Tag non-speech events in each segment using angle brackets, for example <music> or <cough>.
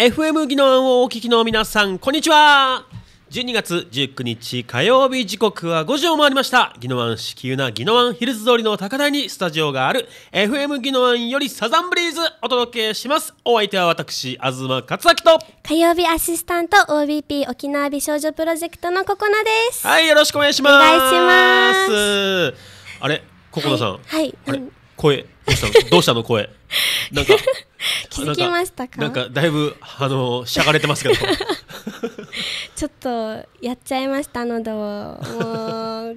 FM 技能をお聞きの皆さん、こんにちは。12月19日火曜日時刻は5時を回りました。ギノワン市ゆなギノワンヒルズ通りの高台にスタジオがある FM ギノワンよりサザンブリーズお届けします。お相手は私、東克明と火曜日アシスタント OBP 沖縄美少女プロジェクトのココナです。はい、よろしくお願いします。お願いします。あれ、ココナさん。はい。はい、あれ、声。どうしたのどうしたの声 <laughs> なんか気づきましたかなんかだいぶあのしゃがれてますけど <laughs> ちょっとやっちゃいましたのでもう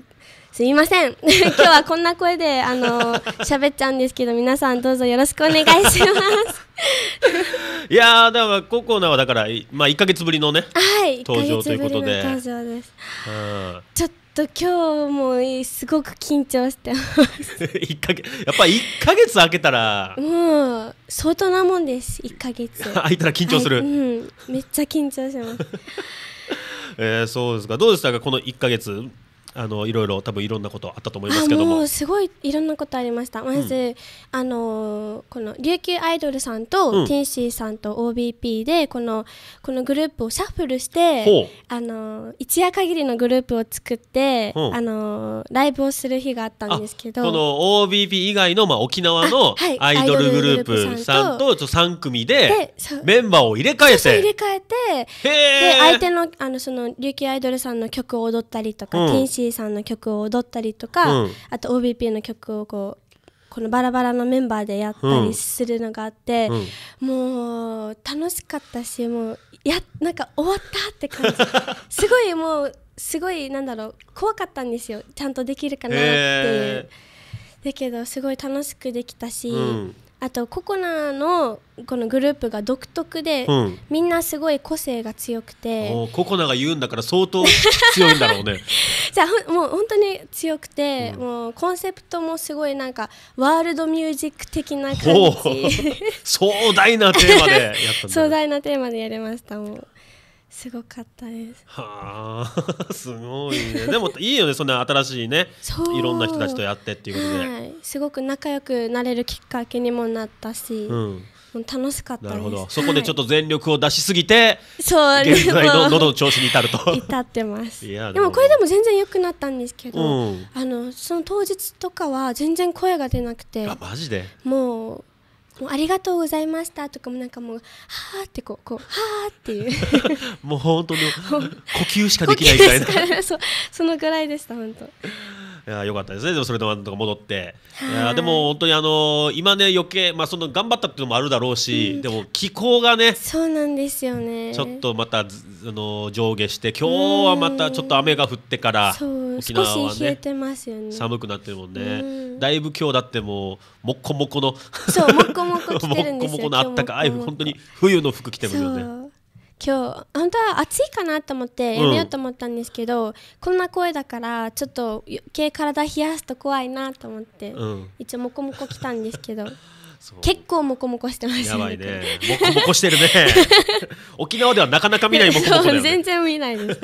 すみません <laughs> 今日はこんな声であの喋っちゃうんですけど皆さんどうぞよろしくお願いしますいやだからココナはだからまあ一か月ぶりのね、はい、登場ということで、登場です、はい、ちょっとと今日もすごく緊張してます1か <laughs> 月やっぱり1か月空けたらもう相当なもんです1か月 <laughs> 空いたら緊張する、うんめっちゃ緊張します <laughs> えー、そうですかどうでしたかこの1か月あのいろいろ多分いろんなことあったと思いますけどもすごいいろんなことありましたまず、うん、あのこの琉球アイドルさんと、ティンシーさんと OBP でこのこのグループをシャッフルして、あの一夜限りのグループを作って、あのライブをする日があったんですけどこの OBP 以外の、まあ、沖縄のアイドルグループさんとちょ3組でメンバーを入れ替えて入れ替えてで相手のあのその琉球アイドルさんの曲を踊ったりとか、ティンシー C さんの曲を踊ったりとか、うん、あと OBP の曲をこうこのバラバラのメンバーでやったりするのがあって、うん、もう楽しかったしもうやなんか終わったって感じすごいもうすごいなんだろう怖かったんですよちゃんとできるかなっていう、えー、だけどすごい楽しくできたし、うん、あとココナのこのグループが独特で、うん、みんなすごい個性が強くてココナが言うんだから相当強いんだろうね <laughs> じゃあもう本当に強くて、うん、もうコンセプトもすごいなんかワールドミュージック的な感じ壮大なテーマでやったんだ、<laughs> 壮大なテーマでやりましたもうすごかったですはあ <laughs> すごいねでもいいよねそんな新しいねいろんな人たちとやってっていうことで、はい、すごく仲良くなれるきっかけにもなったし、うん、楽しかったなるほどそこでちょっと全力を出しすぎて、はい、現在の喉の調子に至ると <laughs> 至ってますいやでもこれでも全然良くなったんですけど、うん、あのその当日とかは全然声が出なくてあマジでもうもうありがとうございましたとかもなんかもうはあってこうこうはあっていう <laughs> もう本当に呼吸しかできないみたいな <laughs> そのぐらいでした本当いやよかったですねでもそれでも戻って、はい、いやでも本当にあの今ね余計まあその頑張ったっていうのもあるだろうし、うん、でも気候がねそうなんですよねちょっとまたあの上下して今日はまたちょっと雨が降ってから、うん、沖縄はね、ね、寒くなってるもんね、ん、だいぶ今日だってもうもっこもこのそうもっこもこ着てるんですよ <laughs> もっこもこのあったかい本当に冬の服着てますよね。今日本当は暑いかなと思ってやめようと思ったんですけど、うん、こんな声だからちょっと余計体冷やすと怖いなと思って、うん、一応もこもこ来たんですけど <laughs> 結構もこもこしてます、ね、やばいねもこもこしてるね <laughs> 沖縄ではなかなか見ないもコモコだよ、ね、全然見ないです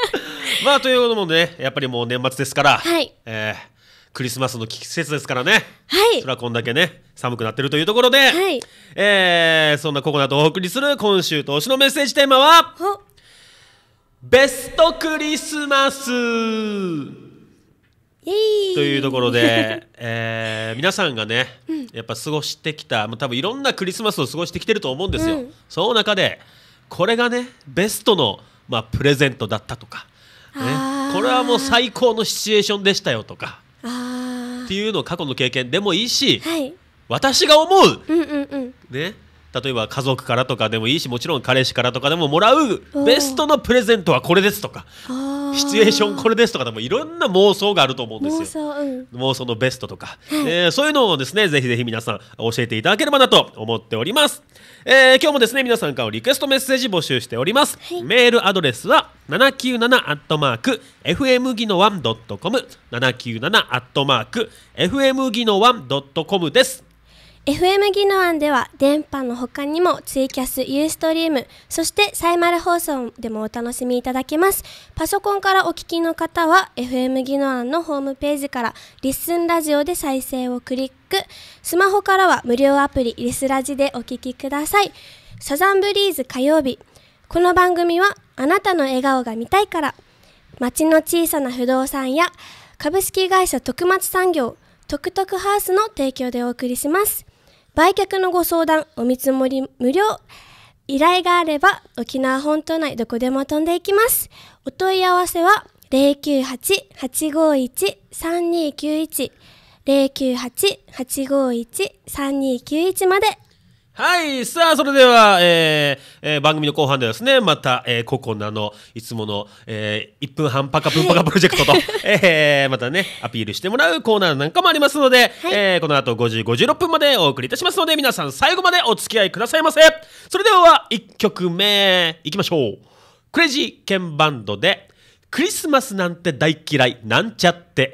<laughs> まあということもねやっぱりもう年末ですから、はい、えークリスマスの季節ですからね。はい。それはこんだけね、寒くなってるというところで、はい。えー、そんなココナとお送りする今週投資のメッセージテーマは、ベストクリスマスというところで、<laughs> えー、皆さんがね、うん、やっぱ過ごしてきた、まあ、多分いろんなクリスマスを過ごしてきてると思うんですよ。うん、その中で、これがね、ベストの、まあ、プレゼントだったとか、ね、これはもう最高のシチュエーションでしたよとか、っていうのを過去の経験でもいいし、はい、私が思ううんうんうん、ね、例えば家族からとかでもいいしもちろん彼氏からとかでももらうベストのプレゼントはこれですとかシチュエーションこれですとかでもいろんな妄想があると思うんですよ妄想うん、妄想のベストとか、はい、えー、そういうのをですねぜひぜひ皆さん教えていただければなと思っております、えー、今日もですね皆さんからリクエストメッセージ募集しております、はい、メールアドレスは797アットマーク FM ギノワンドットコム七九七アットマーク FM ギノワンドットコムです FM ギノアンでは電波の他にもツイキャス、ユーストリーム、そしてサイマル放送でもお楽しみいただけます。パソコンからお聞きの方は FM ギノアンのホームページからリッスンラジオで再生をクリック。スマホからは無料アプリリスラジでお聞きください。サザンブリーズ火曜日。この番組はあなたの笑顔が見たいから。町の小さな不動産や株式会社徳松産業、トクトクハウスの提供でお送りします。売却のご相談、お見積もり無料。依頼があれば、沖縄本島内どこでも飛んでいきます。お問い合わせは、098-851-3291。098-851-3291まで。はい。さあ、それでは、えーえー、番組の後半ではですね、また、えー、ココナのいつもの、えー、1分半パカプンパカプロジェクトと、はい、<laughs> えー、またね、アピールしてもらうコーナーなんかもありますので、はい、えー、この後5時56分までお送りいたしますので、皆さん最後までお付き合いくださいませ。それでは、1曲目、いきましょう。クレイジーケンバンドで、クリスマスなんて大嫌い、なんちゃって。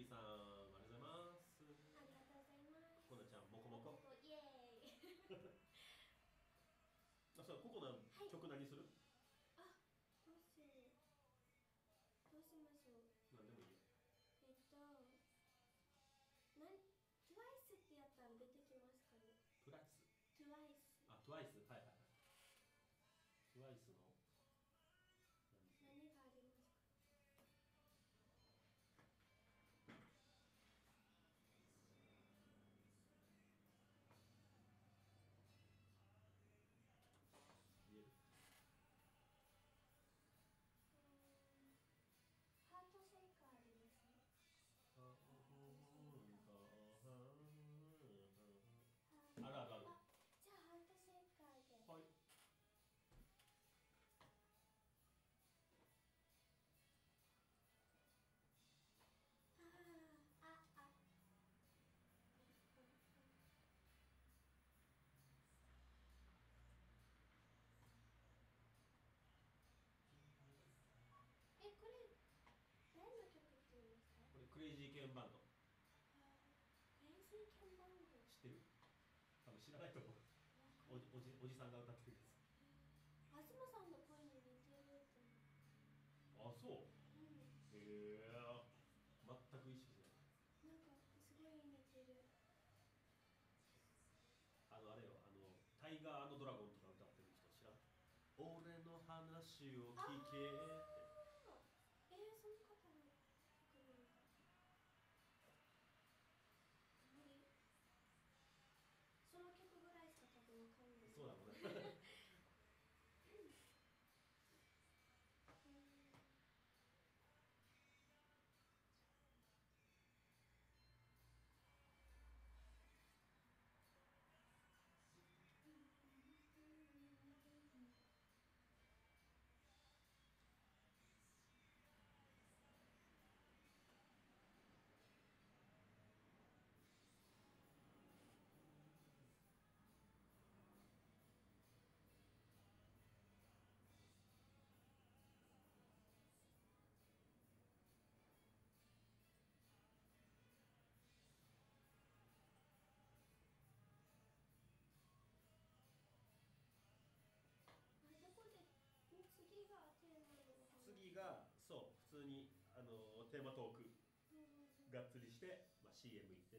ーさん、ありがとうございます。ありがとうございます。ココナちゃん、もこもこ。イエーイ。あ、そう、ココナ、はい、曲何する。あ、どうし。どうしましょう。なんでもいい。えっと。なん、トゥワイスってやったら出てきますかね。プラス。トゥワイス。あ、トゥワイス。レイジーケンバンドクレイジーケンバンド知ってる多分知らないと思うおじおじおじさんが歌ってるやつ東さんの声に似てると思うあそう、うん、へえ全く意識しないなんかすごい似てるあのあれよあのタイガードラゴンとか歌ってる人知らん俺の話を聞けテーマトークがっつりして、まあ、CM 行っ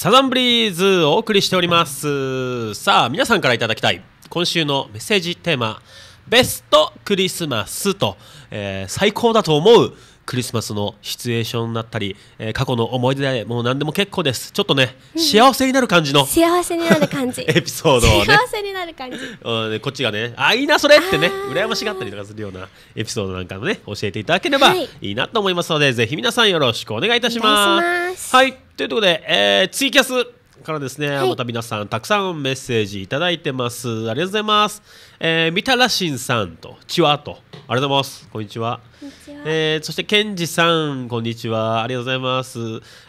サザンブリーズお送りしておりますさあ皆さんからいただきたい今週のメッセージテーマベストクリスマスと、えー、最高だと思うクリスマスのシチュエーションだったり、えー、過去の思い出でもう何でも結構ですちょっとね、うん、幸せになる感じの幸せになる感じ <laughs> エピソードをね幸せになる感じ、うん、こっちがねあいいなそれってね羨ましがったりとかするようなエピソードなんかもね教えていただければいいなと思いますので、はい、ぜひ皆さんよろしくお願いいたしますはいということで、えー、ツイキャスからですね、はい、また皆さんたくさんメッセージいただいてますありがとうございます、えー、みたらしんさんとちわとありがとうございますこんにちはこえー、そしてけんじさんこんにちはありがとうございます、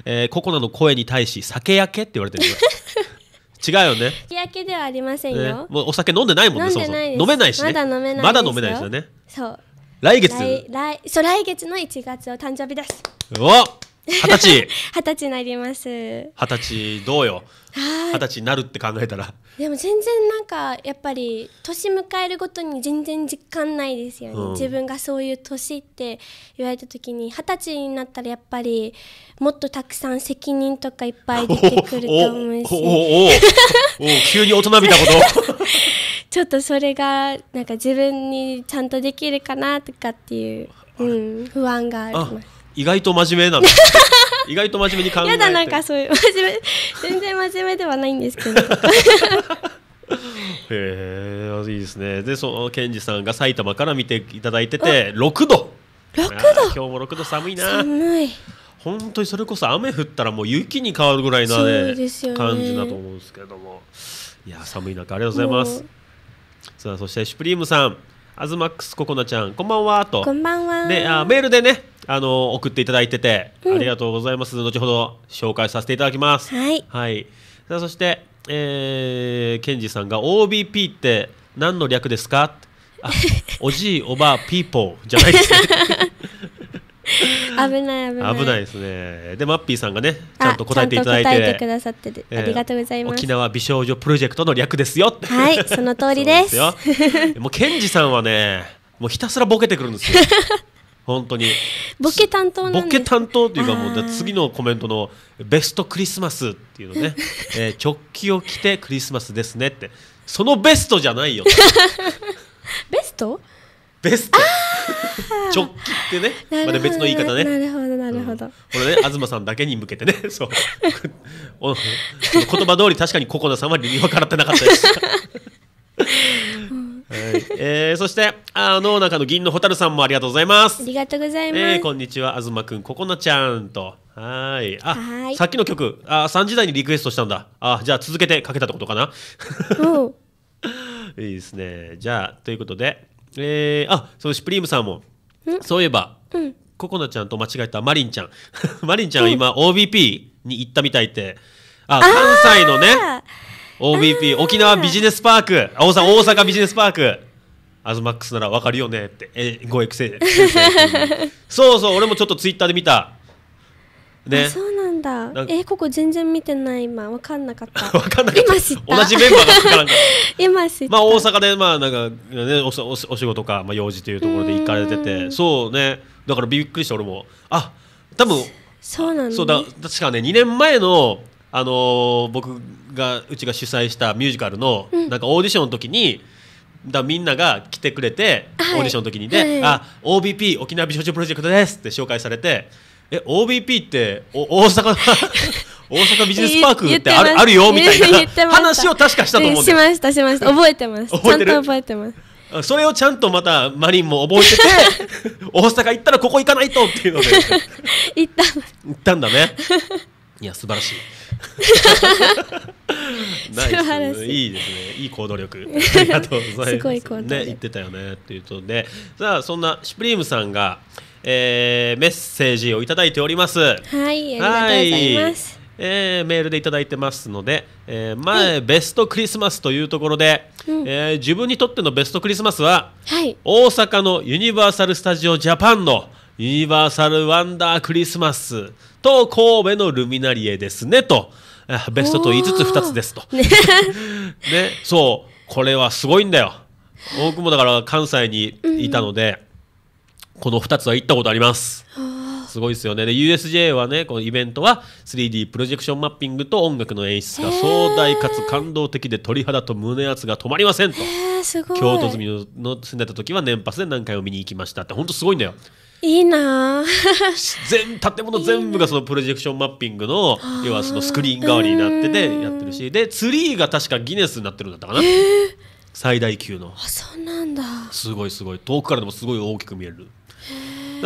えー、ココナの声に対し酒焼けって言われてる <laughs> 違うよね酒焼けではありませんよ、ね、もうお酒飲んでないもんねそうそう飲めないし、ね、まだ飲めないまだ飲めないですよねそう来月来来そう来月の1月を誕生日ですお二十歳。<laughs> 二十歳になります。二十歳どうよ。二十歳になるって考えたら。でも全然なんかやっぱり年迎えるごとに全然実感ないですよね。うん、自分がそういう年って言われた時に二十歳になったらやっぱりもっとたくさん責任とかいっぱい出てくると思うし。おおおお急に大人びたこと。<laughs> ちょっとそれがなんか自分にちゃんとできるかなとかっていう、うん、不安があります。意外と真面目なの <laughs> 意外と真面目に考えてやだなんかそういう真面目全然真面目ではないんですけど <laughs> へえいいですねでその健二さんが埼玉から見ていただいてて6度6度今日も6度寒いな寒い本当にそれこそ雨降ったらもう雪に変わるぐらいな、ねね、感じだと思うんですけどもいや寒い中ありがとうございますさあそしてシュプリームさんアズマックスココナちゃんこんばんはとこんばんはであメールでねあの送っていただいてて、うん、ありがとうございます後ほど紹介させていただきますはい、はい、さあそして、えー、ケンジさんが OBP って何の略ですかあ <laughs> おじいおばあピーポーじゃないですね <laughs> <laughs> 危ない危ない危ないですねでマッピーさんがねちゃんと答えていただいて答えてくださってありがとうございます、沖縄美少女プロジェクトの略ですよはいその通りです <laughs> よもうケンジさんはねもうひたすらボケてくるんですよ <laughs> 本当にボケ担当ボケ担当というかもう次のコメントの「ベストクリスマス」っていうのね、えー、直帰を着てクリスマスですね」ってそのベストじゃないよベストベストッ <laughs> キってねまた別の言い方ねなるほどなるほど、これね東さんだけに向けてね <laughs> そう言葉通り確かにココナさんは理由分からってなかったです <laughs> はいえー、そしてあの中の銀の蛍さんもありがとうございますありがとうございます、えー、こんにちは東くんここなちゃんとはいあさっきの曲あ3時台にリクエストしたんだあじゃあ続けてかけたってことかないいですねじゃあということでえー、あそのシプリームさんもそういえば、うん、ココナちゃんと間違えたマリンちゃん <laughs> マリンちゃんは今 OBP に行ったみたいってあ関西のね OBP 沖縄ビジネスパーク大阪ビジネスパークアズマックスならわかるよねってえごえくせ <laughs> そうそう俺もちょっとツイッターで見たね、そうなんだなんえここ全然見てない今分かんなかった分 <laughs> かんなかった今知った同じメンバーがからんか <laughs> 今知ったまあ大阪でまあなんかねおおお仕事か、まあ、用事というところで行かれててそうねだからびっくりした俺もあ多分そうなん、ね、そうだ確かね2年前のあのー、僕がうちが主催したミュージカルの、うん、なんかオーディションの時にだみんなが来てくれて、はい、オーディションの時にね、はい、あ OBP 沖縄美少女プロジェクトですって紹介されてえ OBP ってお大阪 <laughs> 大阪ビジネスパークってあるあるよみたいな <laughs> 話を確かしたと思うんしましたしました覚えてますちゃんと覚えてますそれをちゃんとまたマリンも覚えてて <laughs> 大阪行ったらここ行かないとっていうので行った行ったんだねいや素晴らしいいいですねいい行動力ありがとうございますすごい行動力ね言ってたよねっていうことでさあそんなシュプリームさんがえー、メッセージをいただいております。はい、ありがとうございます。えー、メールでいただいてますので、えー、前、はい、ベストクリスマスというところで、うん、えー、自分にとってのベストクリスマスは、はい、大阪のユニバーサル・スタジオ・ジャパンのユニバーサル・ワンダー・クリスマスと神戸のルミナリエですねとベストと言いつつ2つですと、ね <laughs> ね、そうこれはすごいんだよ僕もだから関西にいたので、うんこの二つは行ったことあります。すごいですよね。で、USJ はね、このイベントは 3D プロジェクションマッピングと音楽の演出が壮大かつ感動的で鳥肌と胸圧が止まりませんと。京都住みのの住んでた時は年パスで何回も見に行きましたって、本当すごいんだよ。いいな <laughs> 全建物全部がそのプロジェクションマッピングの要はそのスクリーン代わりになっててやってるしでツリーが確かギネスになってるんだったかな、最大級のあそうなんだすごいすごい遠くからでもすごい大きく見える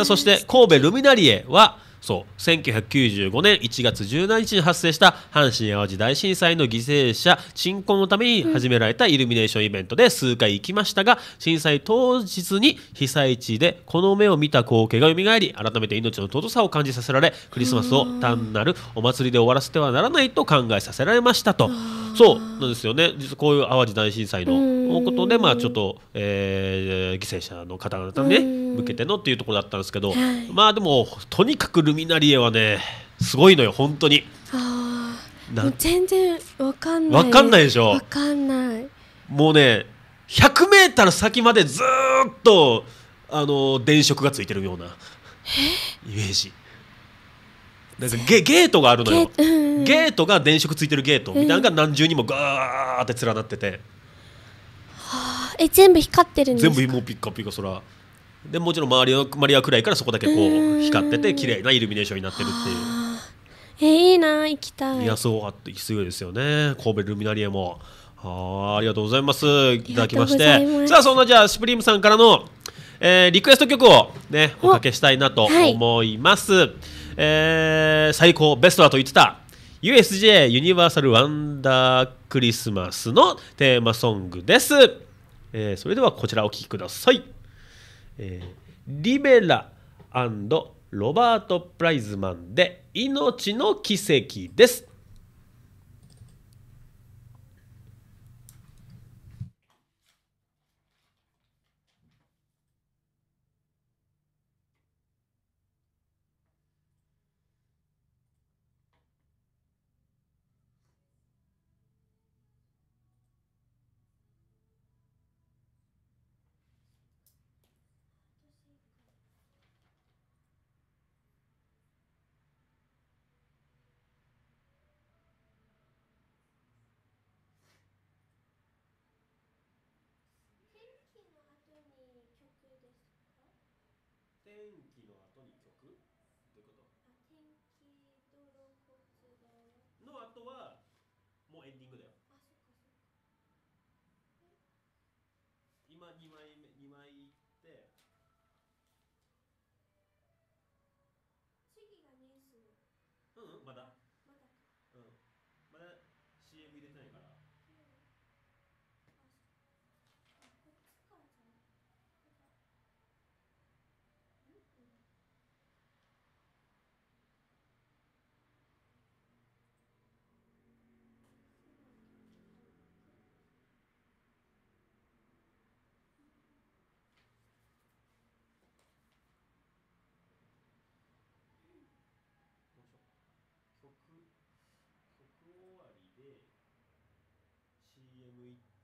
そして神戸ルミナリエはそう1995年1月17日に発生した阪神・淡路大震災の犠牲者鎮魂のために始められたイルミネーションイベントで数回行きましたが震災当日に被災地でこの目を見た光景が蘇り改めて命の尊さを感じさせられクリスマスを単なるお祭りで終わらせてはならないと考えさせられましたと。そうなんですよね実こういう淡路大震災のことで、まあ、ちょっと、えー、犠牲者の方々に、ね、向けてのっていうところだったんですけど、まあでもとにかくルミナリエはねすごいのよ本当にああ全然わかんないわかんないでしょわかんないもうね 100m 先までずっとあの電飾がついてるようなイメージだかゲゲートがあるのよゲうん、ゲートが電飾ついてるゲートみたいなのが何重にもガーって連なってて、うんはあ、え全部光ってるんですか全部もうピッカピカそらでもちろん周りのマリアは暗いからそこだけこう光ってて綺麗なイルミネーションになってるっていう。えー、いいな行きたいいやそうあってすごいですよね神戸ルミナリエもあありがとうございますいただきましてさあそんなじゃあシュプリームさんからの、えー、リクエスト曲をねおかけしたいなと思います、はい、えー、最高ベストだと言ってた USJ ユニバーサルワンダークリスマスのテーマソングです、えー、それではこちらお聴きくださいえー、リベラロバート・プライズマンで「命の奇跡」です。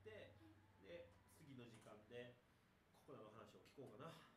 ってで次の時間でココナの話を聞こうかな。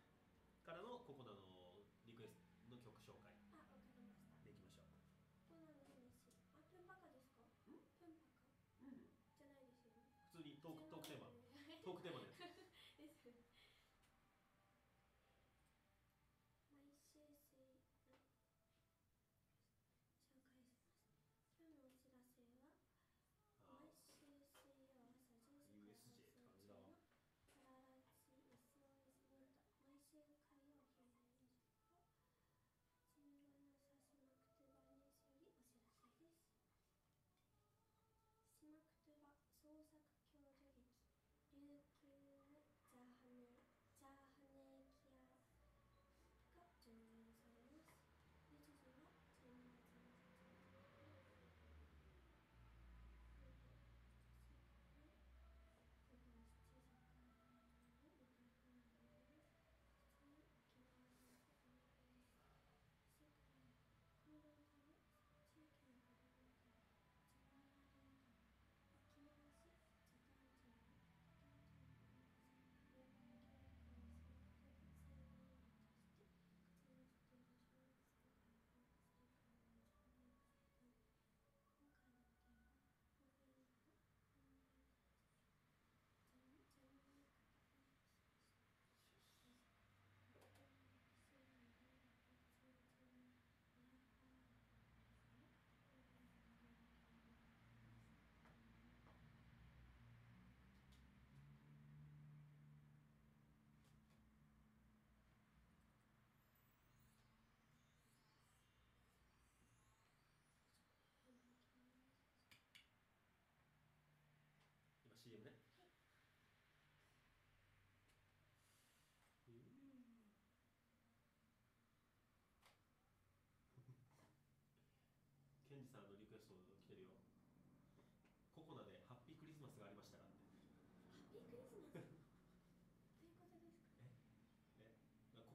え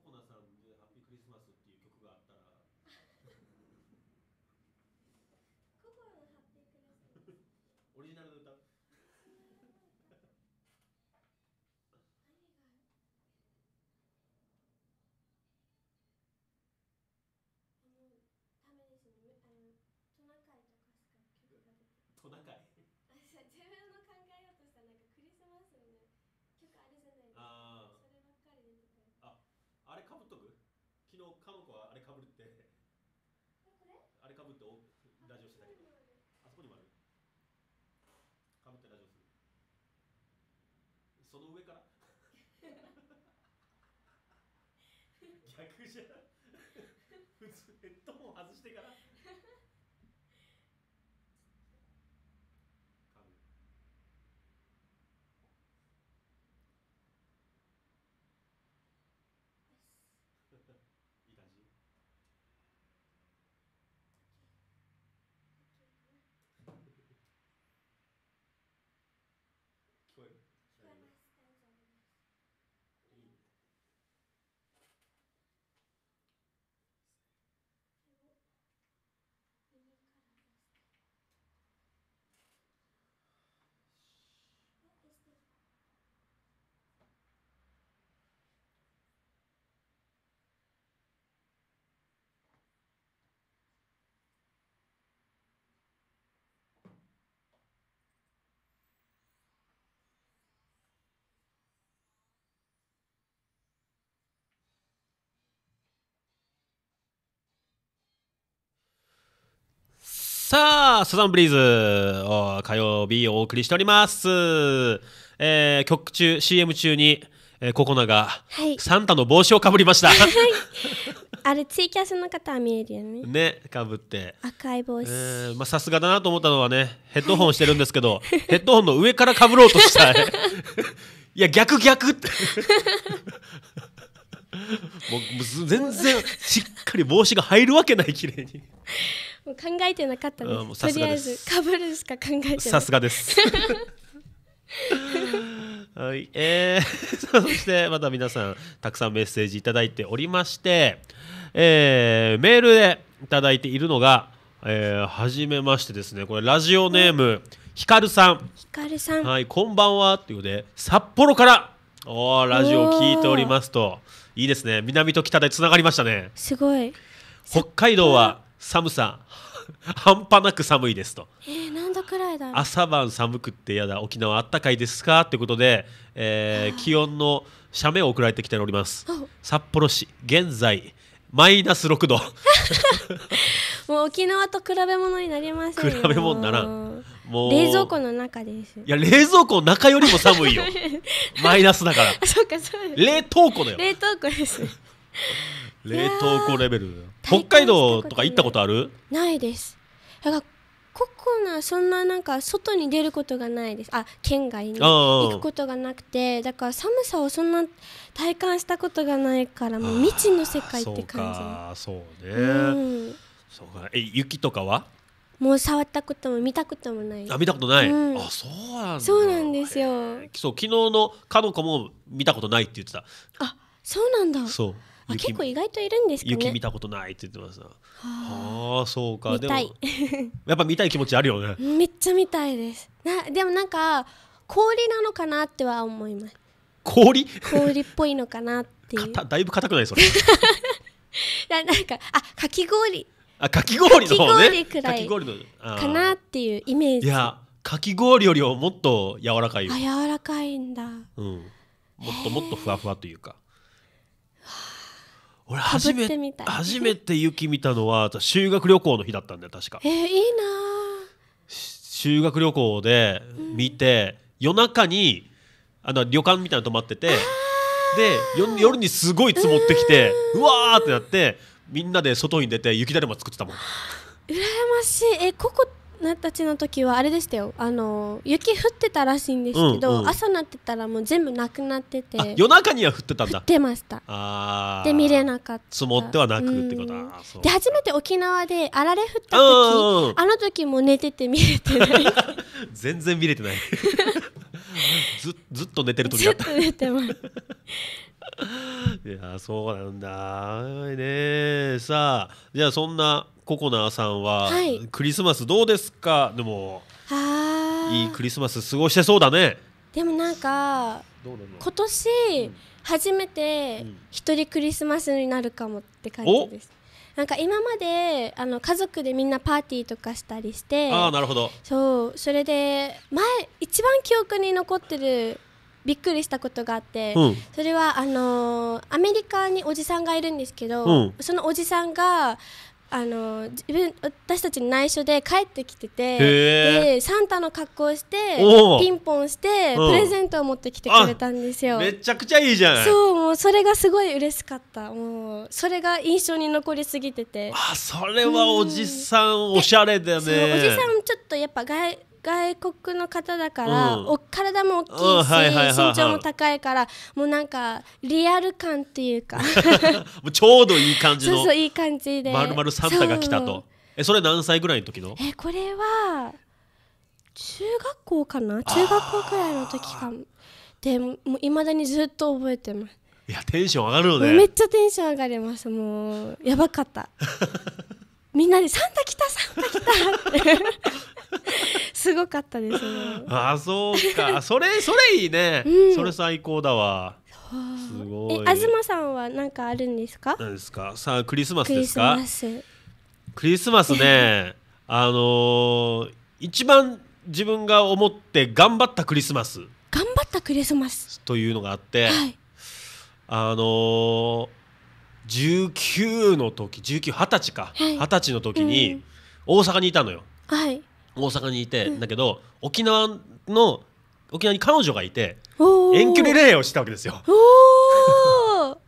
ココナさんで「<laughs> ハッピークリスマス」っていう曲があったらココナの「ハッピークリスマスオリジナルの歌その上から <laughs> 逆じゃん普通ヘッドホン外してからさあ、サザンブリーズ、火曜日お送りしております。えー、曲中、CM 中に、えー、ココナが、はい、サンタの帽子をかぶりました。あれツイキャスの方は見えるよね。ね、かぶって。赤い帽子。えー、まあさすがだなと思ったのはね、ヘッドホンしてるんですけど、はい、ヘッドホンの上からかぶろうとした。<laughs> いや逆逆って。もう全然しっかり帽子が入るわけない綺麗に。もう考えてなかったです。うん、すとりあえずかぶるしか考えてない。さすがです。<laughs> はい、えー、<laughs> そしてまた皆さんたくさんメッセージ頂いておりまして、えー、メールで頂いているのが、えー、初めましてですねこれラジオネーム、ひかるさんひかるさんはいこんばんはということで札幌からおラジオを聞いておりますといいですね南と北でつながりましたねすごい北海道は寒さ <laughs> 半端なく寒いですと、えー、何度くらいだ朝晩寒くってやだ沖縄あったかいですかってことで、えー、気温の写メを送られてきております札幌市現在マイナス6度 <laughs> もう沖縄と比べ物になりません比べ物ならんもう冷蔵庫の中ですいや冷蔵庫の中よりも寒いよ <laughs> マイナスだからそうかそう冷凍庫だよ冷凍庫です冷凍庫レベル北海道とか行ったことあるないですだからここナそんななんか外に出ることがないですあ県外に行くことがなくてだから寒さをそんな体感したことがないからもう未知の世界って感じあそうね、うん、そうかえ雪とかはもう触ったことも見たこともないあ見たことない、うん、あそうなんそうなんですよ、えー、そう昨日のかの子も見たことないって言ってたあそうなんだそうあ結構意外といるんですかね雪見たことないって言ってますはあそうかでも <laughs> やっぱ見たい気持ちあるよねめっちゃ見たいですなでもなんか氷なのかなっては思います氷氷っぽいのかなっていうだいぶ硬くないそれ <laughs> ななんかあかき氷あかき氷の方ねかき氷くらいかなっていうイメージいやかき氷よりももっと柔らかいあ柔らかいんだ、うん、もっともっとふわふわというか俺初めて初めて雪見たのは <laughs> 修学旅行の日だったんだよ確かえー、いいな修学旅行で見て、うん、夜中にあの旅館みたいなの泊まっててで夜にすごい積もってきてうわーってなってみんなで外に出て雪だるま作ってたもん羨ましいえここたちの時はあれでしたよあの雪降ってたらしいんですけど、うんうん、朝なってたらもう全部なくなってて夜中には降ってたんだ降ってましたあで見れなかった積もってはなくってこと、で初めて沖縄であられ降った時、うんうん、あの時も寝てて見れてない <laughs> 全然見れてない <laughs> ずずっと寝てる時だったずっと寝てますいやそうなんだねさあじゃあそんなココナーさんは、はい、クリスマスどうですかでもいいクリスマス過ごしてそうだねでもなんか今年、初めて一人クリスマスになるかもって感じです、なんか今まであの家族でみんなパーティーとかしたりしてあなるほどそうそれで前一番記憶に残ってるびっくりしたことがあって、うん、それはあのー、アメリカにおじさんがいるんですけど、うん、そのおじさんがあの自分私たちに内緒で帰ってきててでサンタの格好をしてピンポンしてプレゼントを持ってきてくれたんですよめちゃくちゃいいじゃないそうもうそれがすごい嬉しかったもうそれが印象に残りすぎててあそれはおじさんおしゃれだねおじさんちょっとやっぱ外外国の方だから、うん、お体も大きいし、はいはいはいはい、身長も高いからもうなんかリアル感っていうか <laughs> ちょうどいい感じの <laughs> そうそういい感じでまるまるサンタが来たとえそれ何歳ぐらいの時のえこれは中学校かな中学校くらいの時かもでもいまだにずっと覚えてますいやテンション上がるのねめっちゃテンション上がりますもうやばかった <laughs> みんなで「サンタ来たサンタ来た」って <laughs> すごかったですねあそうかそれそれいいね、うん、それ最高だわすごい東さんは何かあるんですか何ですかさあクリスマスですかクリスマスね <laughs> あのー、一番自分が思って頑張ったクリスマス頑張ったクリスマスというのがあって、はい、あのー、19の時1920歳か、はい、歳の時に大阪にいたのよ、はい、大阪にいて、だけど沖縄の沖縄に彼女がいて遠距離恋愛をしたわけですよ。<laughs>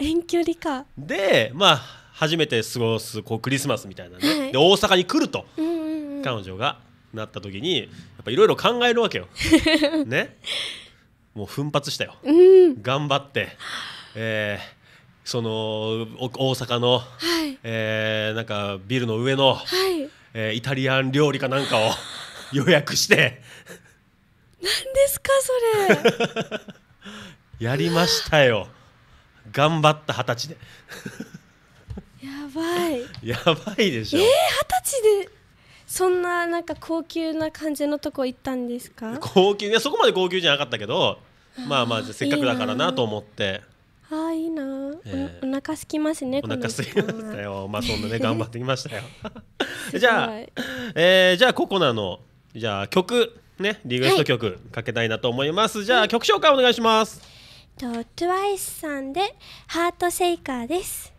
遠距離かでまあ初めて過ごすこうクリスマスみたいなね、はい、で大阪に来ると、うんうんうん、彼女がなった時にやっぱいろいろ考えるわけよ。<laughs> ねもう奮発したよ、うん、頑張って、えー、その大阪の、はい、えー、なんかビルの上の、はい、えー、イタリアン料理かなんかを予約して何ですかそれやりましたよ頑張った二十歳でやばいやばいでしょえ二、ー、十歳でそんななんか高級な感じのとこ行ったんですか高級いそこまで高級じゃなかったけどまあまあせっかくだからなと思って。いいあいいな、えー、お腹すきますねお腹すきましたよまあそんなね頑張ってきましたよ <laughs> じゃあ、えー、じゃあココナのじゃあ曲ねリクエスト曲かけたいなと思います、じゃあ曲紹介お願いします、と TWICE さんで「ハートセイカー」です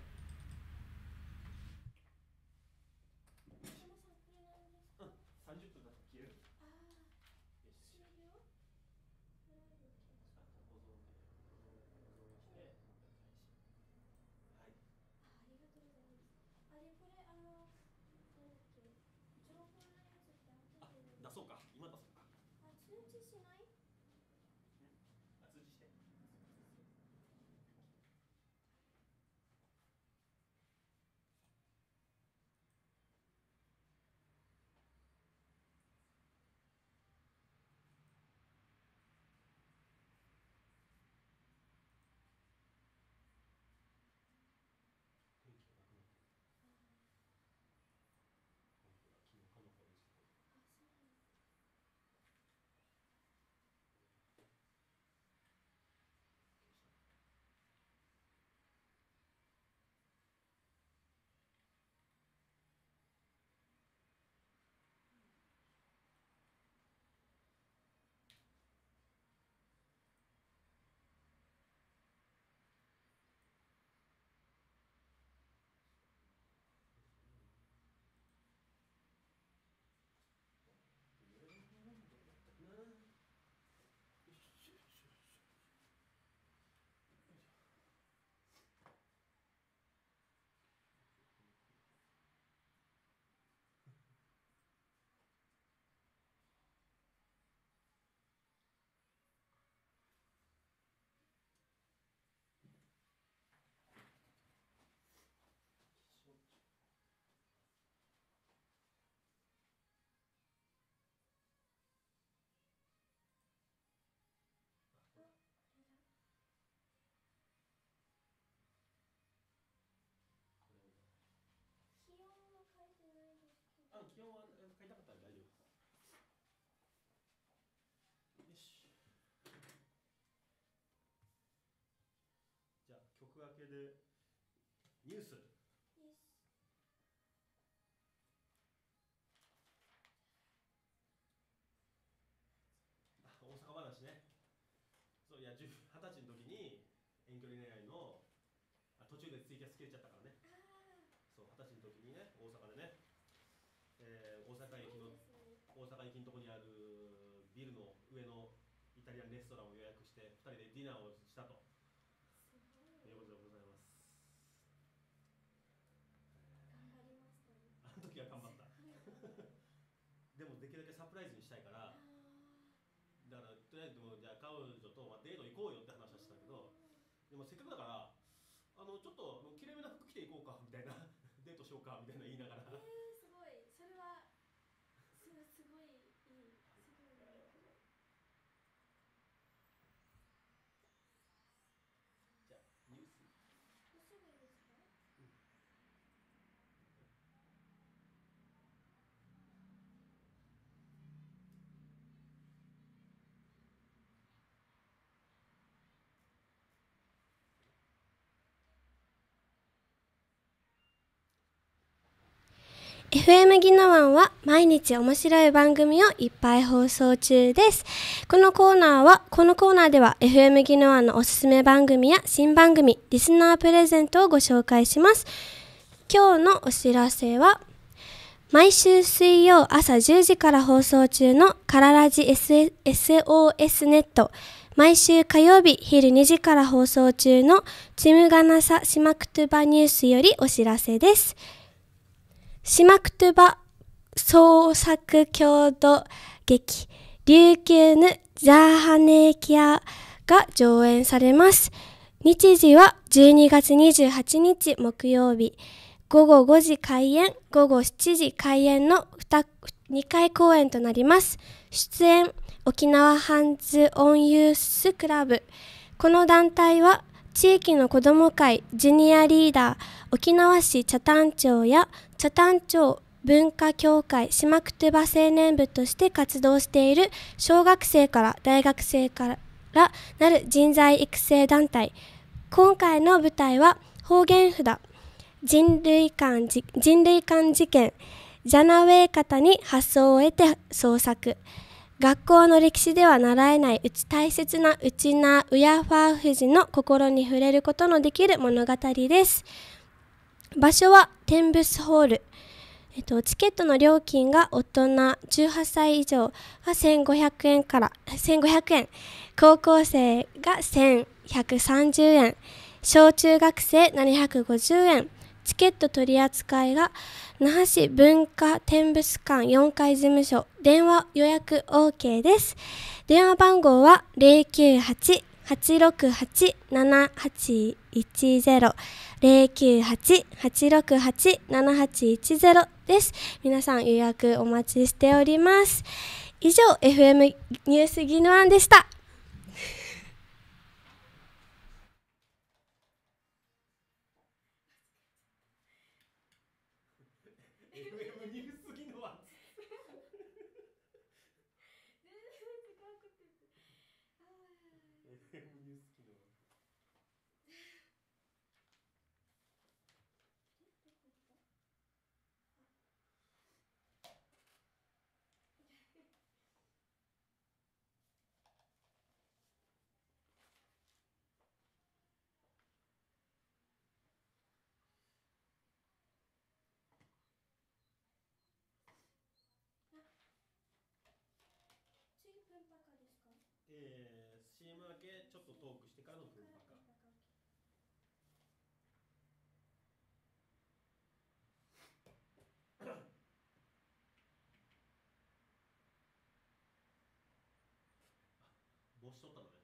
気温は書いたかったら大丈夫よしじゃあ曲明けでニュースニュー大阪話ねそういや二十歳の時に遠距離恋愛の途中でツイキャス切れちゃったからストランを予約して2人でディナーをしたということでございます頑張りましたねあの時は頑張ったでもできるだけサプライズにしたいからだからとりあえずじゃあ彼女と、まあ、デート行こうよって話はしてたけどでもせっかくだからあのちょっときれいめな服着ていこうかみたいなデートしようかみたいな言いながら、えー FM ギノワンは毎日面白い番組をいっぱい放送中です。このコーナーは、このコーナーでは FM ギノワンのおすすめ番組や新番組、リスナープレゼントをご紹介します。今日のお知らせは、毎週水曜朝10時から放送中のカララジ SOS ネット、毎週火曜日昼2時から放送中のチムガナサシマクトゥバニュースよりお知らせです。シマクトゥバ創作郷土劇琉球ヌザーハネーキアが上演されます。日時は12月28日木曜日午後5時開演、午後7時開演の 2, 2回公演となります。出演沖縄ハンズオンユースクラブ。この団体は地域の子ども会ジュニアリーダー沖縄市茶谷町や北谷町文化協会島くてば青年部として活動している小学生から大学生からなる人材育成団体今回の舞台は方言札人類間人類間事件ジャナウェイ方に発想を得て創作学校の歴史では習えないうち大切なうちなウヤファーフジの心に触れることのできる物語です場所は天スホール、えっと、チケットの料金が大人18歳以上が1500円から1500円高校生が1130円小中学生750円チケット取り扱いが那覇市文化展物館4階事務所電話予約 OK です電話番号は098-868-781 098-868-7810です。皆さん予約お待ちしております。以上、FM ニュースギヌワンでした。えー、CM 明けちょっとトークしてからの分派か帽子取ったのね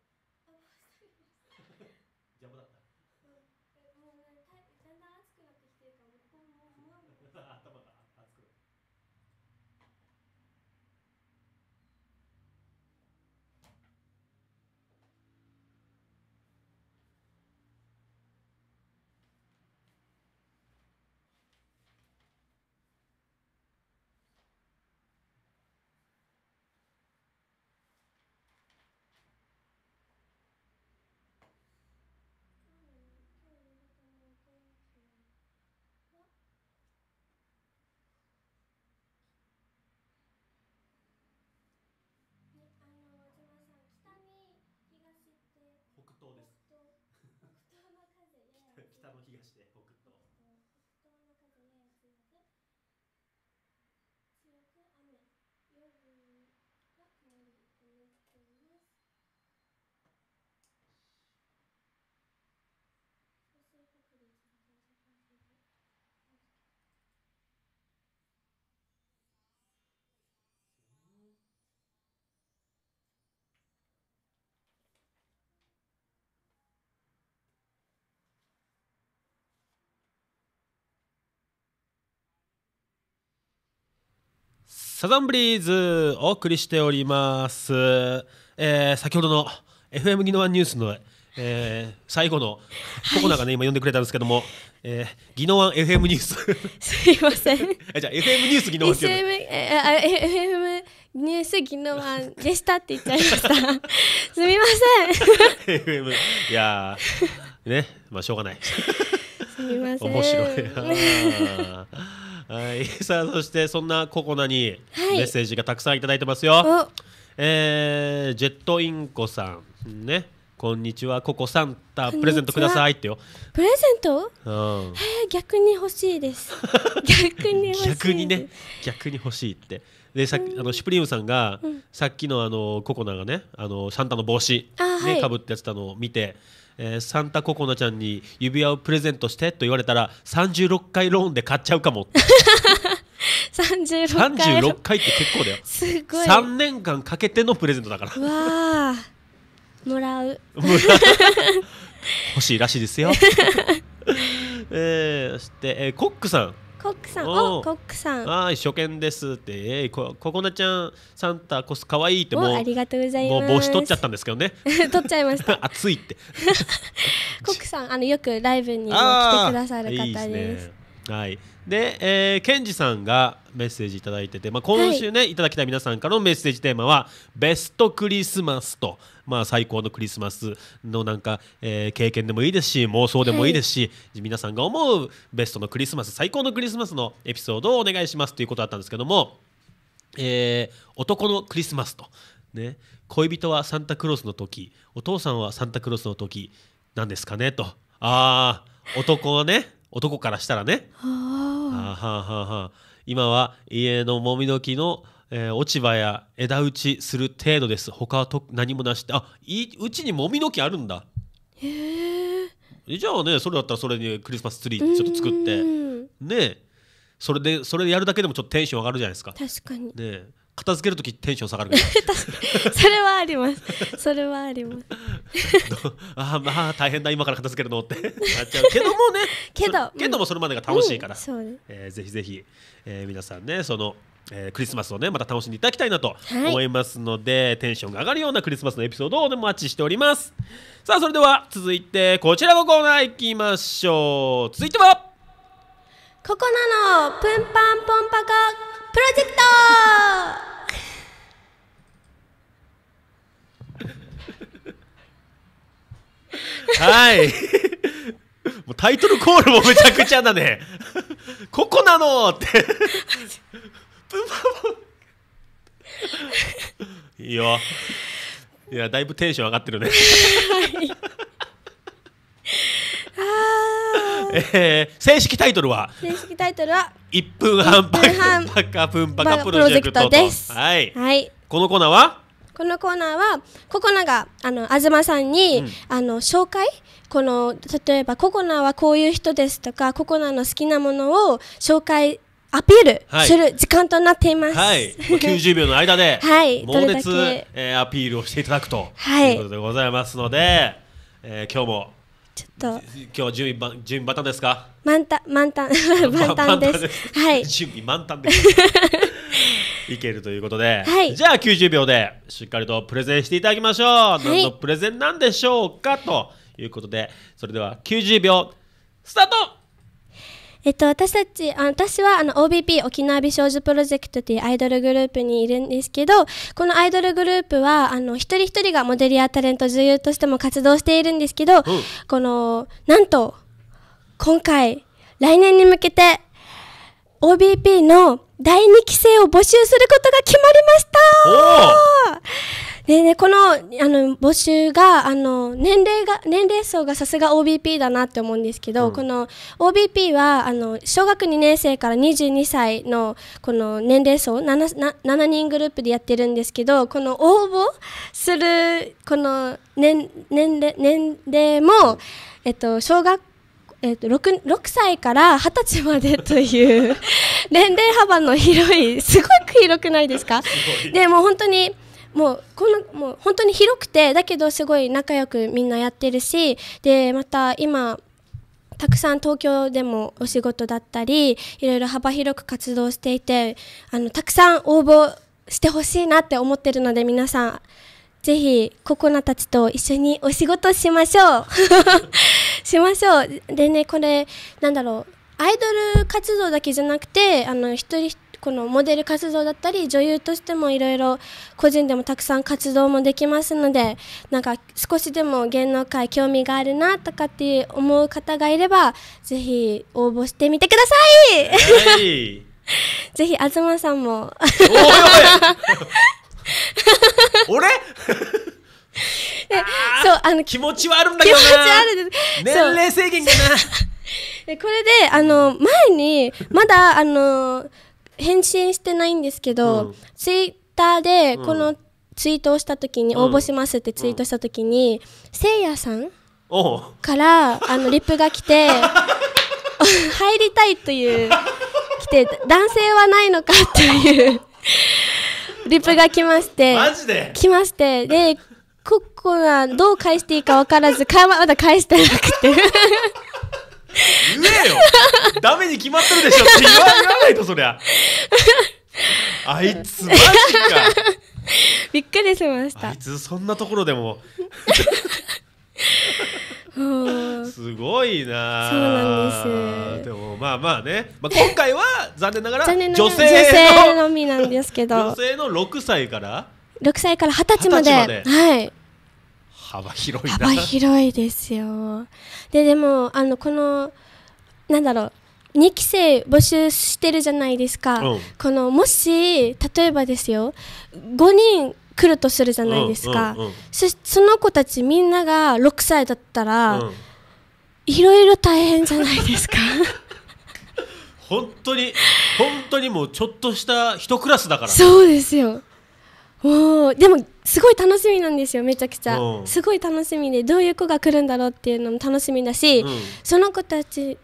サザンブリーズお送りしております、えー、先ほどの FM ギノワンニュースの、えー、最後のココナがね、はい、今読んでくれたんですけども、えー、ギノワン FM ニュース <laughs> すいませんじゃあ FM ニュースギノワンって呼 SM えー、FM ニュースギノワンでしたって言っちゃいました <laughs> すみません FM いやねまあしょうがないすみません面白いはい、<laughs> さあそしてそんなココナにメッセージがたくさん頂いてますよ、はい、えー、ジェットインコさんねこんにちはココサンタプレゼントくださいってよプレゼント、うん、逆に欲しいです <laughs> 逆に逆にね逆に欲しいってでさっき、あのシュプリームさんが、うん、さっきのあのココナがねあのサンタの帽子ね、はい、かぶってやってたのを見てえー、サンタココナちゃんに指輪をプレゼントしてと言われたら36回ローンで買っちゃうかも 36, 回36回って結構だよすごい3年間かけてのプレゼントだからわあもらう欲しいらしいですよ <laughs> えー、そして、えー、コックさんコックさんおコックさんああ初見ですってえー、こココナちゃんサンタコス可愛いってもうありがとうございます帽子取っちゃったんですけどね <laughs> 取っちゃいました暑 <laughs> いって <laughs> コックさんあのよくライブにも来てくださる方ですはい、で、えー、ケンジさんがメッセージ頂いてて、まあ、今週ね、はい、いただきたい皆さんからのメッセージテーマは「ベストクリスマスと」まあ、最高のクリスマスのなんか、えー、経験でもいいですし妄想でもいいですし、はい、皆さんが思うベストのクリスマス最高のクリスマスのエピソードをお願いしますということだったんですけども、えー、男のクリスマスと、ね、恋人はサンタクロースの時お父さんはサンタクロースの時なんですかねとああ男はね男からしたらねはあはあはあ、今は家のもみの木の、えー、落ち葉や枝打ちする程度です他はと何もなしてあいうちにもみの木あるんだへえじゃあねそれだったらそれにクリスマスツリーちょっと作ってねそれでそれでやるだけでもちょっとテンション上がるじゃないですか確かにね片付けるときテンション下がる <laughs> それはありますそれはあります <laughs> あまあ大変だ今から片付けるのって <laughs> なっちゃうけどもねけど、けどもそれまでが楽しいから、うんうんね、えー、ぜひぜひ、えー、皆さんねそのえー、クリスマスをねまた楽しんでいただきたいなと思いますので、はい、テンションが上がるようなクリスマスのエピソードをお待ちしておりますさあそれでは続いてこちらのコーナーいきましょう続いてはココナのプンパンポンパカプロジェクトはい。もうタイトルコールもめちゃくちゃだね。ここなのっていいよ。いや、だいぶテンション上がってるね。はい <laughs> えー、正式タイトルは正式タイトルは一分半パッカプンパカプロジェクトです。はい。はい。このコーナーはこのコーナーはココナがあの東さんに、うん、あの紹介この例えばココナはこういう人ですとかココナの好きなものを紹介アピールする時間となっています。はい、九十秒の間で、<laughs> はい、猛烈、えー、アピールをしていただくと、はい、いうことでございますので、えー、今日もちょっと今日準備ば準備ですか満タン満タン <laughs> 満タンですはい準備満タンですいけるということで、はい、じゃあ90秒でしっかりとプレゼンしていただきましょう、はい、何のプレゼンなんでしょうかということでそれでは90秒スタートえっと、私たち、あ私はあの OBP 沖縄美少女プロジェクトというアイドルグループにいるんですけど、このアイドルグループは、あの、一人一人がモデルやタレント女優としても活動しているんですけど、うん、この、なんと、今回、来年に向けて、OBP の第2期生を募集することが決まりましたでね、この、あの、募集が、あの、年齢が、年齢層がさすが OBP だなって思うんですけど、うん、この OBP は、あの、小学2年生から22歳の、この年齢層7、7, 7人グループでやってるんですけど、この応募する、この年、年齢、年齢も、えっと、小学えっと、6, 6歳から20歳までという <laughs> 年齢幅の広いすごく広くないですかでも本当にもうこのもう本当に広くてだけどすごい仲良くみんなやってるしでまた今たくさん東京でもお仕事だったりいろいろ幅広く活動していてあのたくさん応募してほしいなって思ってるので皆さんぜひココナたちと一緒にお仕事しましょう <laughs> しましょうでねこれなんだろうアイドル活動だけじゃなくてあの一人一このモデル活動だったり女優としてもいろいろ個人でもたくさん活動もできますのでなんか少しでも芸能界興味があるなとかって思う方がいればぜひ応募してみてください、はい、<laughs> ぜひ東さんも <laughs> 俺 <laughs> そうあの気持ちはあるんだけど年齢制限がなこれであの前にまだあの返信してないんですけど、うん、ツイッターでこのツイートをした時に、応募しますってツイートした時に、せいやさんからあのリプが来て <laughs> 入りたいという来て男性はないのかというリップが来まして来ましてでこコがどう返していいか分からずまだ返してなくて言えよダメに決まってるでしょって言わないとそりゃあいつマジかびっくりしましたあいつそんなところでも <laughs> すごいなそうなんですでもまあまあね、まあ、今回は残念ながら女性のみなんですけど女性の6歳から6歳から20歳まではい幅広い幅広いですよででもあのこのなんだろう2期生募集してるじゃないですか、うん、このもし例えばですよ5人来るとするじゃないですか、うんうんうん、そその子たちみんなが6歳だったら、うん、いろいろ大変じゃないですか <laughs> 本当に本当にもうちょっとした一クラスだからそうですようでもすごい楽しみなんですよめちゃくちゃ、すごい楽しみでどういう子が来るんだろうっていうのも楽しみだし、うん、その子たち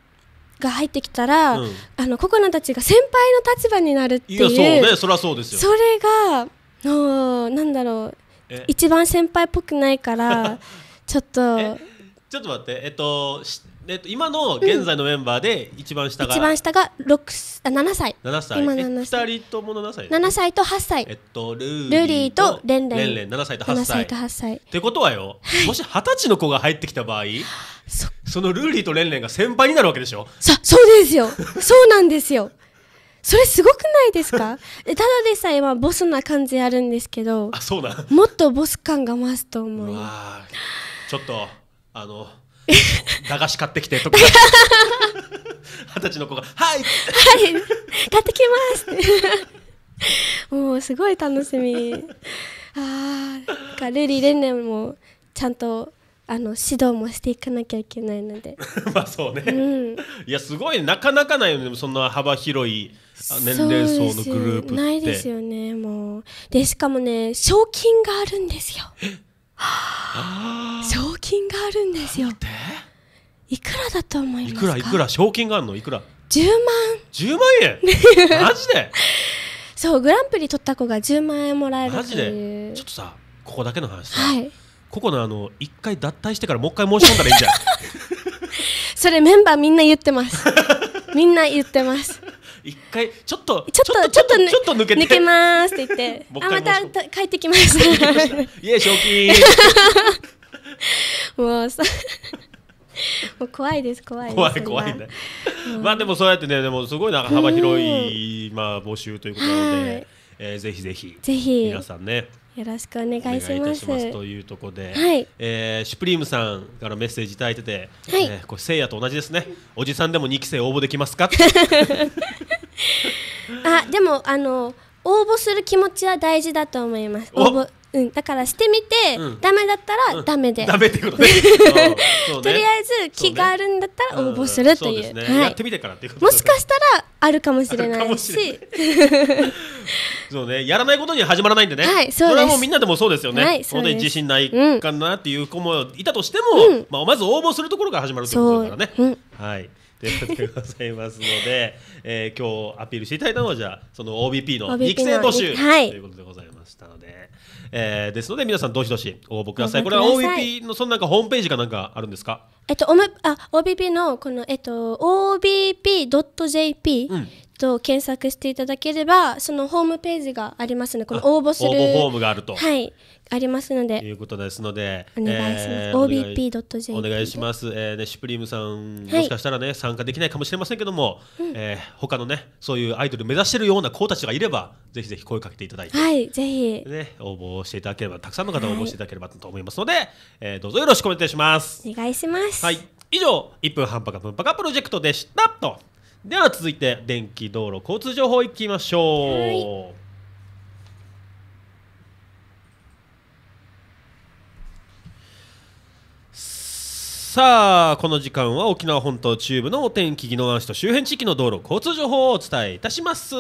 が入ってきたら、うん、あのココナたちが先輩の立場になるっていういやそうねそそうですよそれがのなんだろう一番先輩っぽくないから <laughs> ちょっとちょっと待ってえっとえっと、今の現在のメンバーで一番下が、一番下が六あ7歳7歳今7歳2人とも7歳7歳と8歳えっとルーリーとレンレンレンレン7歳と8歳と8歳ってことはよ、はい、もし二十歳の子が入ってきた場合そそのルーリーとレンレンが先輩になるわけでしょそそうですよそうなんですよそれすごくないですか <laughs> ただでさえまあボスな感じあるんですけどあそうんもっとボス感が増すと思うちょっとあの <laughs> 駄菓子買ってきてとか <laughs> 二十歳の子が「はい!」はい <laughs> 買ってきます!」もうすごい楽しみあなんかルリレンレもちゃんとあの指導もしていかなきゃいけないのでまあそうね、うん、いやすごいなかなかないよねそんな幅広い年齢層のグループってないですよねもうでしかもね賞金があるんですよ <gasps> 賞金があるんですよいくらだと思いますいくらいくら賞金があるのいくら十万十万円 <laughs> マジでそうグランプリ取った子が十万円もらえるマジでちょっとさここだけの話さ、はい、ここのあの一回脱退してからもう一回申し込んだらいいじゃん <laughs> それメンバーみんな言ってますみんな言ってます一回ちょっとちょっとちょっとちょっと抜け抜けますって言って <laughs> あまた帰ってきますいえ <laughs> 賞金 <laughs> もうさもう怖いです怖い怖い怖いね、まあでもそうやってねでもすごいなんか幅広い、まあ募集ということなので、えー、ぜひぜひぜひ皆さんねよろしくお願いします。いますというところで、はい、えー、シュプリームさんからメッセージいただいてて、はい、えー、これせいやと同じですね。おじさんでも二期生応募できますか？<laughs> <laughs> あ、でもあの応募する気持ちは大事だと思います。応募うん、だからしてみて、うん、ダメだったらダメで、うん、ダメってことね <laughs> とりあえず気があるんだったら応募するという、ね、はい、やってみてからっていうこともしかしたらあるかもしれないし <laughs> そうねやらないことには始まらないんでね、はい、それはもうみんなでもそうですよね、はい、うです自信ないかなっていう子もいたとしても、うん、まあ、まず応募するところから始まるということだからね、うん、はいということでございますので、<laughs> えー、今日アピールしていただいたのはじゃあその OBP の育成募集、はい、ということでございましたので。えー、ですので皆さんどしどし応募ください。これは OBP のそのなんかホームページかなんかあるんですか？えっとおめあ OBP のこのえっと OBP.jp、うん、と検索していただければそのホームページがありますのでこの応募する応募フォームがあると。はい。ありますのでということですのでお願いします、えー、o b p j お願いします、えーね、シプリームさん、もしかしたらね参加できないかもしれませんけども、うえ他のねそういうアイドル目指してるような子たちがいればぜひぜひ声かけていただいてはいぜひね応募していただければたくさんの方応募していただければと思いますので、はえどうぞよろしくお願いしますお願いしますはい以上1分半パカ分パカプロジェクトでしたとでは続いて電気道路交通情報いきましょう、はいさあこの時間は沖縄本島中部のお天気宜野湾市と周辺地域の道路交通情報をお伝えいたします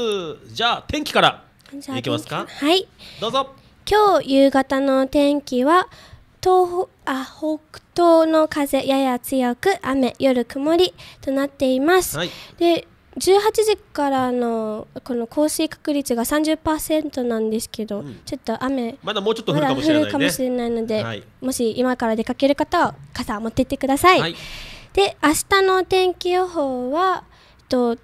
じゃあ天気からいきますかはいどうぞ今日夕方の天気は東あ北東の風やや強く雨夜曇りとなっています、はい、で18時からのこの降水確率が30%なんですけど、うん、ちょっと雨まだもうちょっと降るかもしれない、ね,、もしれないので、はい、もし今から出かける方は傘持ってってください、はい、で明日の天気予報は、えっと、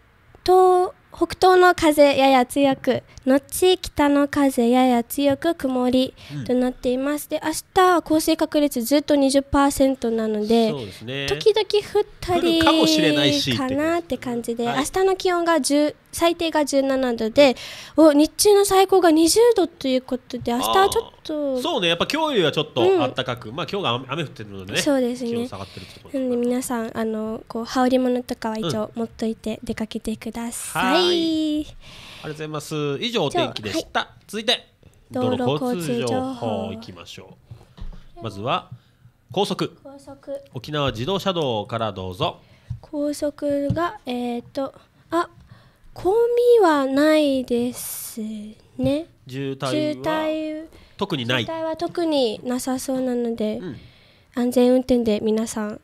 東北東の風やや強く、後北の風やや強く曇りとなっています。うん、で、明日降水確率ずっと20%なので、でね、時々降ったりかなって感じで、はい、明日の気温が十、最低が17度で、お日中の最高が20度ということで、明日はちょっとそうね、やっぱ今日よりはちょっと暖かく、うん、まあ今日が雨降ってるのでね、そうですね。下がってるってことで、皆さんあのこう羽織り物とかは一応持っといて出かけてください。うんはい。ありがとうございます。以上お天気でした。はい、続いて道路交通情報行きましょう。まずは高速。高速。沖縄自動車道からどうぞ。高速がえっ、ー、とあ混みはないですね。渋滞は特にない。渋滞は特になさそうなので、うん、安全運転で皆さん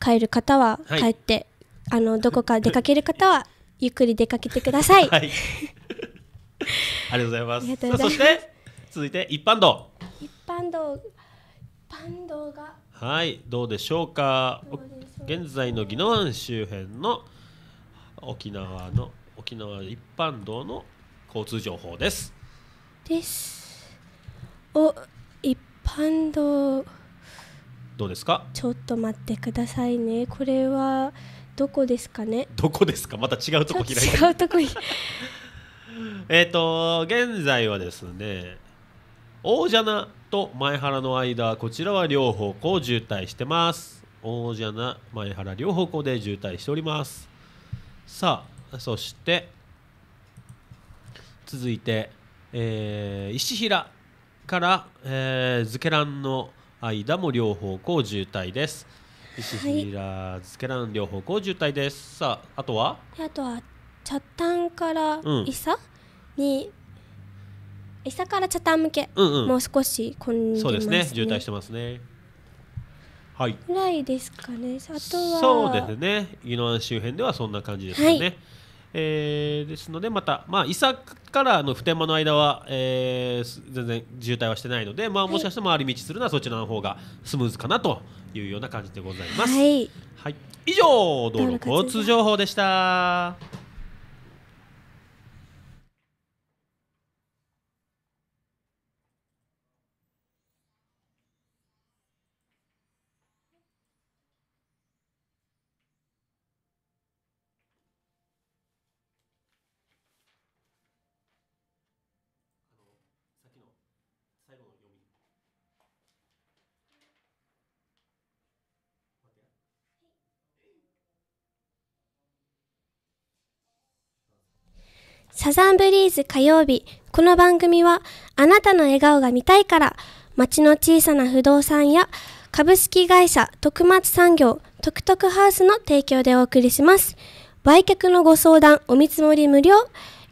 帰る方は帰って、はい、あのどこか出かける方はゆっくり出かけてください。はい、ありがとうございます。ますそして続いて一般道。一般道一般道がはいどうでしょうか。現在の宜野湾周辺の沖縄の沖縄一般道の交通情報です。です。お一般道どうですか。ちょっと待ってくださいね。これは。どこですかねどこですかまた違うとこ開いて違うとこ <laughs> えっと現在はですね王者名と前原の間こちらは両方向渋滞してます王者名、前原両方向で渋滞しておりますさあそして続いて、えー、石平から、えー、ズランの間も両方向渋滞です石平付けらん両方向渋滞ですさああとはあとは茶炭から伊佐、に伊佐から茶炭向け、もう少しこんそうですね渋滞してますねはいぐらいですかねあとはそうですね宜野湾周辺ではそんな感じですかね、えー、ですのでまた、まあ、伊佐からの普天間の間は、えー、全然渋滞はしてないので、まあ、もしかして回り道するのはそちらの方がスムーズかなというような感じでございます。はい、はい、以上道路交通情報でした。サザンブリーズ火曜日。この番組は、あなたの笑顔が見たいから、町の小さな不動産や、株式会社、徳松産業、特クハウスの提供でお送りします。売却のご相談、お見積もり無料。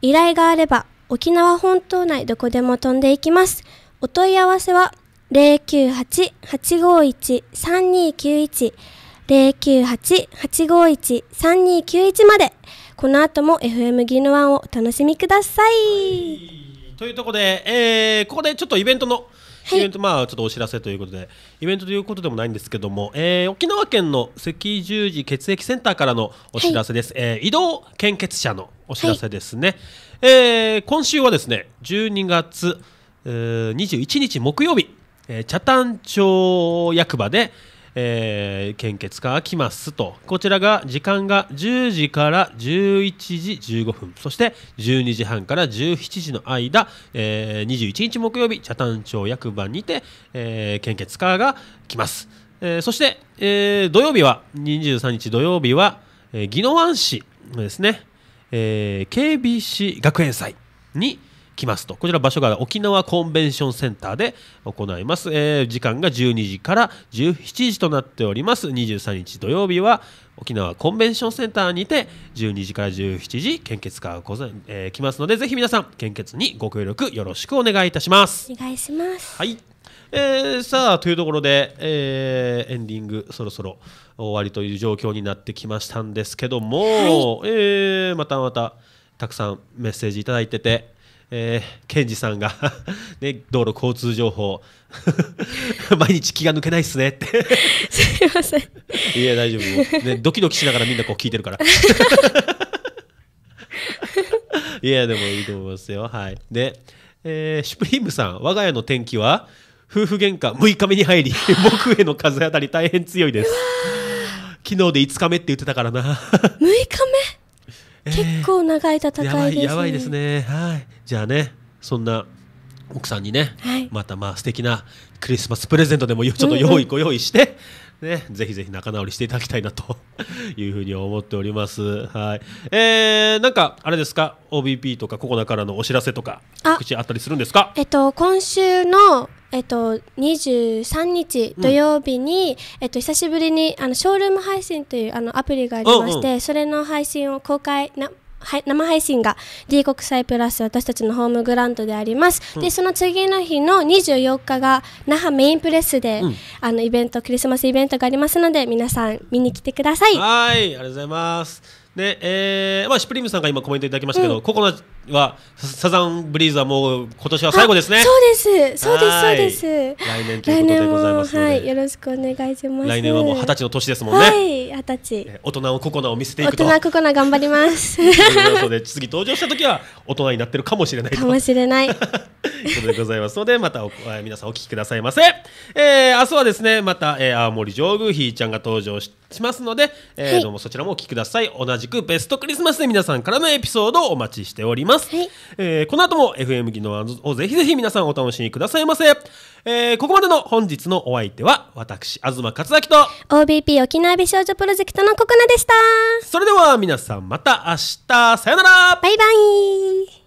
依頼があれば、沖縄本島内どこでも飛んでいきます。お問い合わせは、098-851-3291、098-851-3291まで。この後も FM ギノワンをお楽しみください、はい、というところで、えー、ここでちょっとイベントのイベント、まあちょっとお知らせということでイベントということでもないんですけども、えー、沖縄県の赤十字血液センターからのお知らせです、はい、えー、移動献血者のお知らせですね、はい、えー、今週はですね12月、21日木曜日、えー、茶谷町役場で、えー、献血が来ますとこちらが時間が10時から11時15分そして12時半から17時の間、えー、21日木曜日北谷町役場にて、えー、献血カーが来ます、えー、そして、えー、土曜日は23日土曜日は、えー、宜野湾市ですね、えー、KBC 学園祭に、来ますとこちら場所が沖縄コンベンションセンターで行います、えー、時間が12時から17時となっております23日土曜日は沖縄コンベンションセンターにて12時から17時献血がござ、えー、来ますのでぜひ皆さん献血にご協力よろしくお願いいたしますお願いしますはいえー、さあというところで、えー、エンディングそろそろ終わりという状況になってきましたんですけども、はい、えー、またまたたくさんメッセージ頂いててえー、ケンジさんが <laughs> ね、道路交通情報 <laughs> 毎日気が抜けないっすねってすいませんいや大丈夫、ね、ドキドキしながらみんなこう聞いてるから <laughs> いやでもいいと思いますよはいで、えー、シュプリームさん我が家の天気は夫婦喧嘩6日目に入り僕への風当たり大変強いです昨日で5日目って言ってたからな6日目結構長い戦いです、ね、やばいですねはいじゃあねそんな奥さんにね、はい、またまあ素敵なクリスマスプレゼントでもちょっと用意、<laughs> ご用意してね、ぜひぜひ仲直りしていただきたいなと <laughs> いうふうに思っております。はい。えー、なんかあれですか、OBP とかココナからのお知らせとか口あったりするんですか。えっと今週のえっと、23日土曜日に、うん、えっと、久しぶりにあのショールーム配信というあのアプリがありまして、うんうん、それの配信を公開な生配信が D 国際プラス私たちのホームグラウンドであります、うん、でその次の日の24日が那覇メインプレスで、うん、あのイベントクリスマスイベントがありますので皆さん見に来てくださいはいありがとうございますで、えー、まあ、シュプリームさんが今コメントいただきましたけど、うん、ココナはサザンブリーズはもう今年は最後ですね。そうです、そうです、そうです。来年ということでございますはい、よろしくお願いします。来年はもう二十歳の年ですもんね。はい、二十歳。大人をココナを見せていくと。大人ココナ頑張ります。ということで次登場した時は大人になってるかもしれない。かもしれない。と <laughs> いうことでございますので、またお、えー、皆さんお聞きくださいませ。えー、明日はですね、また、えー、青森上宮ひーちゃんが登場しますので、えー、はい、どうもそちらもお聞きください。同じじくベストクリスマスで皆さんからのエピソードをお待ちしております、はい、えー、この後も FM 技能をぜひぜひ皆さんお楽しみくださいませ、えー、ここまでの本日のお相手は私東克明と OBP 沖縄美少女プロジェクトのココナでしたそれでは皆さんまた明日さよならバイバイ